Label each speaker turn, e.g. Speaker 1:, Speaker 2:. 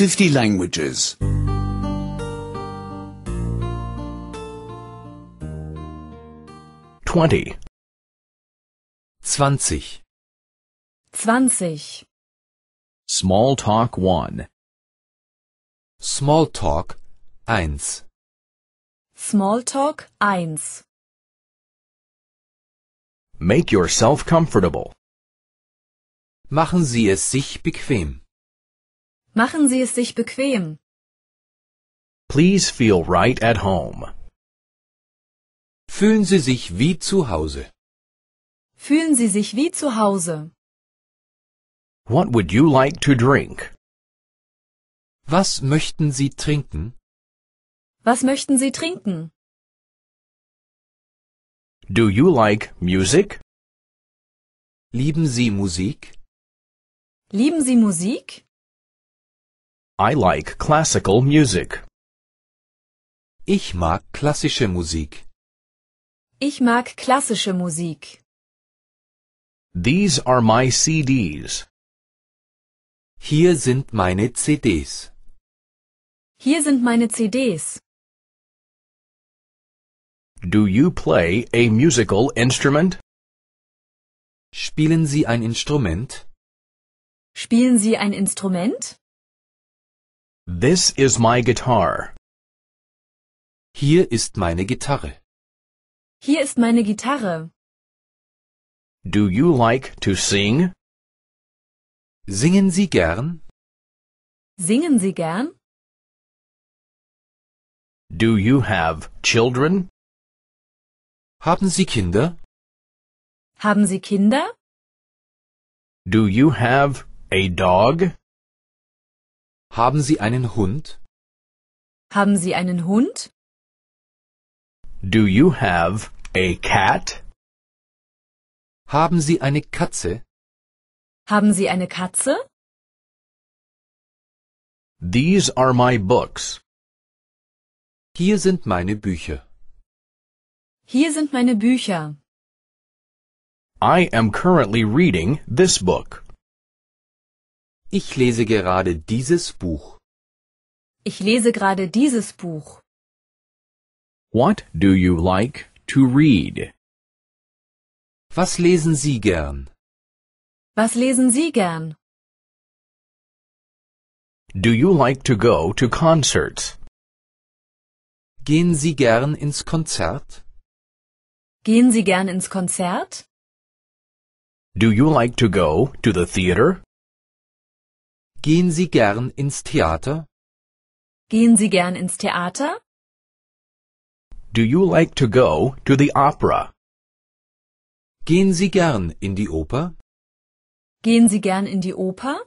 Speaker 1: 50 languages. 20. 20. Small Talk 1. Smalltalk 1.
Speaker 2: talk 1.
Speaker 1: Make yourself comfortable. Machen Sie es sich bequem.
Speaker 2: Machen Sie es sich bequem.
Speaker 1: Please feel right at home. Fühlen Sie sich wie zu Hause.
Speaker 2: Fühlen Sie sich wie zu Hause.
Speaker 1: What would you like to drink? Was möchten Sie trinken?
Speaker 2: Was möchten Sie trinken?
Speaker 1: Do you like music? Lieben Sie Musik?
Speaker 2: Lieben Sie Musik?
Speaker 1: I like classical music. Ich mag klassische Musik.
Speaker 2: Ich mag klassische Musik.
Speaker 1: These are my CDs. Hier sind meine CDs.
Speaker 2: Hier sind meine CDs.
Speaker 1: Do you play a musical instrument? Spielen Sie ein Instrument?
Speaker 2: Spielen Sie ein Instrument?
Speaker 1: This is my guitar. Hier ist meine Gitarre.
Speaker 2: Hier ist meine Gitarre.
Speaker 1: Do you like to sing? Singen Sie gern?
Speaker 2: Singen Sie gern?
Speaker 1: Do you have children? Haben Sie Kinder?
Speaker 2: Haben Sie Kinder?
Speaker 1: Do you have a dog? Haben Sie einen Hund?
Speaker 2: Haben Sie einen Hund?
Speaker 1: Do you have a cat? Haben Sie eine Katze?
Speaker 2: Haben Sie eine Katze?
Speaker 1: These are my books. Hier sind meine Bücher.
Speaker 2: Hier sind meine Bücher.
Speaker 1: I am currently reading this book. Ich lese gerade dieses Buch.
Speaker 2: Ich lese gerade dieses Buch.
Speaker 1: What do you like to read? Was lesen Sie gern?
Speaker 2: Was lesen Sie gern?
Speaker 1: Do you like to go to concerts? Gehen Sie gern ins Konzert?
Speaker 2: Gehen Sie gern ins Konzert?
Speaker 1: Do you like to go to the theater? Gehen Sie gern ins Theater?
Speaker 2: Gehen Sie gern ins Theater?
Speaker 1: Do you like to go to the opera? Gehen Sie gern in die Oper?
Speaker 2: Gehen Sie gern in die Oper?